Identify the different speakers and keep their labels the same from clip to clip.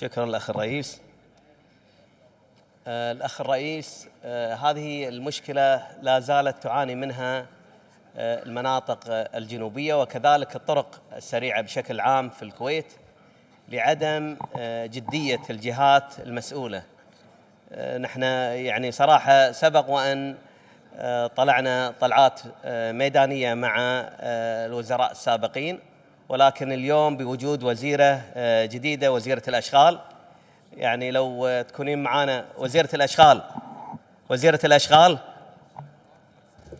Speaker 1: شكرا آه، الأخ الرئيس الأخ آه، الرئيس هذه المشكلة لا زالت تعاني منها آه، المناطق الجنوبية وكذلك الطرق السريعة بشكل عام في الكويت لعدم جدية الجهات المسؤولة نحن يعني صراحة سبق وأن طلعنا طلعات ميدانية مع الوزراء السابقين ولكن اليوم بوجود وزيرة آه، جديدة وزيرة الأشغال يعني لو تكونين معانا وزيرة الأشغال وزيرة الأشغال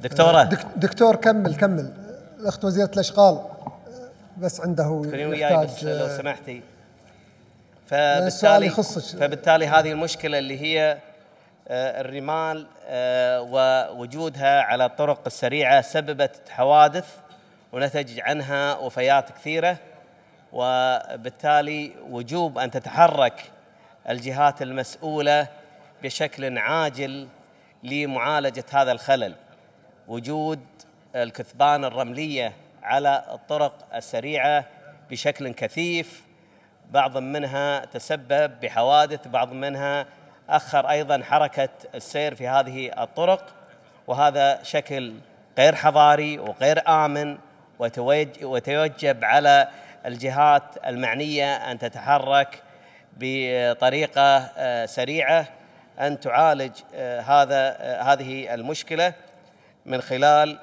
Speaker 1: دكتورة دكتور كمل كمل الأخت وزيرة الأشغال آه، بس عنده تكونين وياي لو آه، سمحتي فبالتالي فبالتالي هذه المشكلة اللي هي الرمال ووجودها على الطرق السريعة سببت حوادث ونتج عنها وفيات كثيرة وبالتالي وجوب أن تتحرك الجهات المسؤولة بشكل عاجل لمعالجة هذا الخلل وجود الكثبان الرملية على الطرق السريعة بشكل كثيف بعض منها تسبب بحوادث بعض منها أخر أيضا حركة السير في هذه الطرق وهذا شكل غير حضاري وغير آمن وتوجب على الجهات المعنيه ان تتحرك بطريقه آه، سريعه ان تعالج آه، هذا آه، هذه المشكله من خلال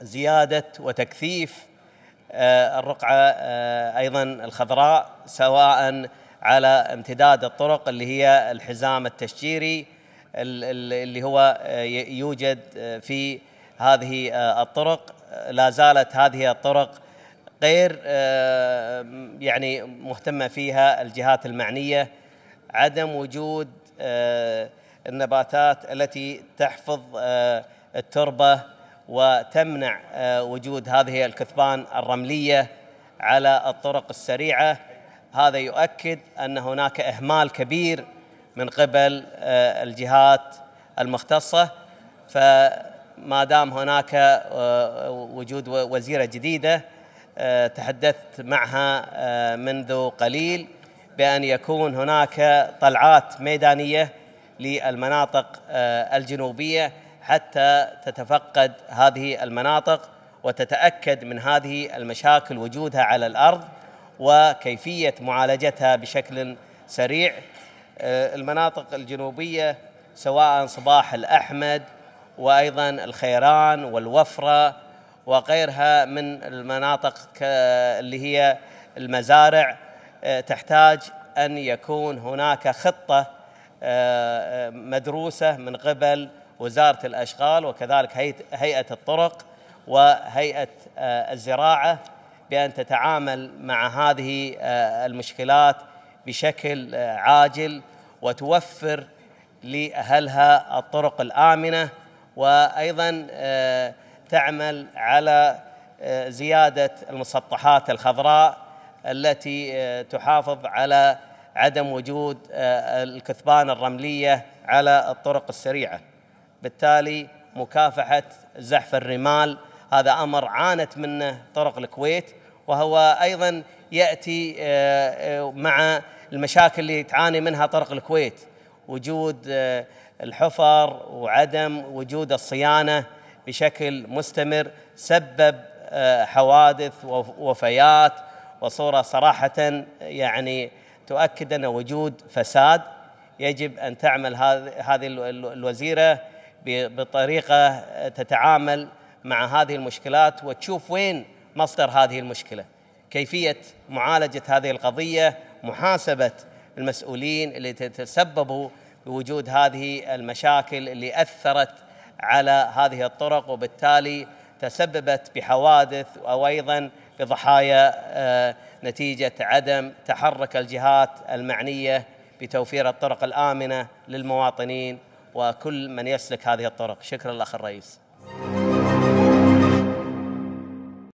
Speaker 1: زياده وتكثيف الرقعه ايضا الخضراء سواء على امتداد الطرق اللي هي الحزام التشجيري اللي هو يوجد في هذه الطرق لا زالت هذه الطرق غير آه، يعني مهتمه فيها الجهات المعنيه عدم وجود آه، النباتات التي تحفظ آه، التربه وتمنع وجود هذه الكثبان الرمليه على الطرق السريعه هذا يؤكد ان هناك اهمال كبير من قبل الجهات المختصه ف ما دام هناك آه، وجود وزيره جديده آه، تحدثت معها آه، منذ قليل بان يكون هناك طلعات ميدانيه للمناطق الجنوبيه حتى تتفقد هذه المناطق وتتاكد من هذه المشاكل وجودها على الارض وكيفيه معالجتها بشكل سريع المناطق الجنوبيه سواء صباح الاحمد وايضا الخيران والوفره وغيرها من المناطق اللي هي المزارع آه، تحتاج ان يكون هناك خطه آه، آه، مدروسه من قبل وزاره الاشغال وكذلك هيئه الطرق وهيئه الزراعه بان تتعامل مع هذه المشكلات بشكل عاجل وتوفر لاهلها الطرق الامنه وايضا آه، تعمل على آه، زياده المسطحات الخضراء التي آه، تحافظ على عدم وجود الكثبان الرمليه على الطرق السريعه بالتالي مكافحه زحف الرمال هذا امر عانت منه طرق الكويت وهو ايضا ياتي مع المشاكل اللي تعاني منها طرق الكويت وجود آه، الحفر وعدم وجود الصيانه بشكل مستمر سبب آه، حوادث ووفيات وصوره صراحه يعني تؤكد ان وجود فساد يجب ان تعمل هذه الوزيره بطريقه آه، تتعامل مع هذه المشكلات وتشوف وين مصدر هذه المشكله كيفيه معالجه هذه القضيه محاسبه المسؤولين اللي تسببوا بوجود هذه المشاكل اللي أثرت على هذه الطرق وبالتالي تسببت بحوادث وأيضا بضحايا آه، نتيجة عدم تحرك الجهات المعنية بتوفير الطرق الآمنة للمواطنين وكل من يسلك هذه الطرق شكرا الأخ الرئيس